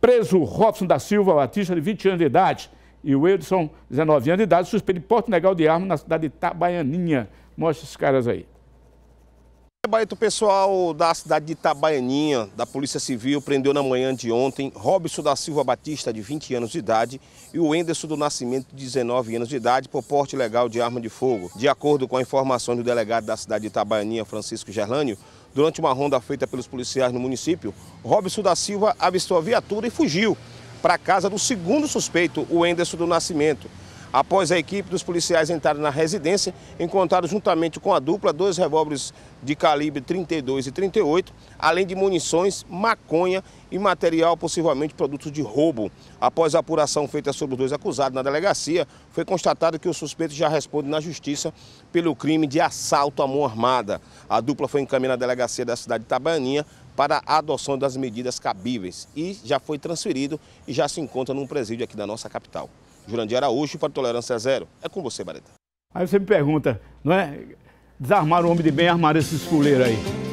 Preso Robson da Silva Batista, de 20 anos de idade, e o Edson, 19 anos de idade, suspeito de porte legal de arma na cidade de Itabaianinha. Mostra esses caras aí. Gabarito pessoal da cidade de Itabaianinha, da Polícia Civil, prendeu na manhã de ontem Robson da Silva Batista, de 20 anos de idade, e o Enderson do Nascimento, de 19 anos de idade, por porte legal de arma de fogo. De acordo com a informação do delegado da cidade de Itabaianinha, Francisco Gerlânio, durante uma ronda feita pelos policiais no município, Robson da Silva avistou a viatura e fugiu para a casa do segundo suspeito, o Enderson do Nascimento. Após a equipe dos policiais entrarem na residência, encontraram juntamente com a dupla dois revólveres de calibre 32 e 38, além de munições, maconha e material, possivelmente produto de roubo. Após a apuração feita sobre os dois acusados na delegacia, foi constatado que o suspeito já responde na justiça pelo crime de assalto à mão armada. A dupla foi encaminhada à delegacia da cidade de Tabaninha para a adoção das medidas cabíveis e já foi transferido e já se encontra num presídio aqui da nossa capital. Jurandir Araújo para Tolerância Zero. É com você, Bareta. Aí você me pergunta, não é? Desarmar o homem de bem, armar esses fuleiros aí.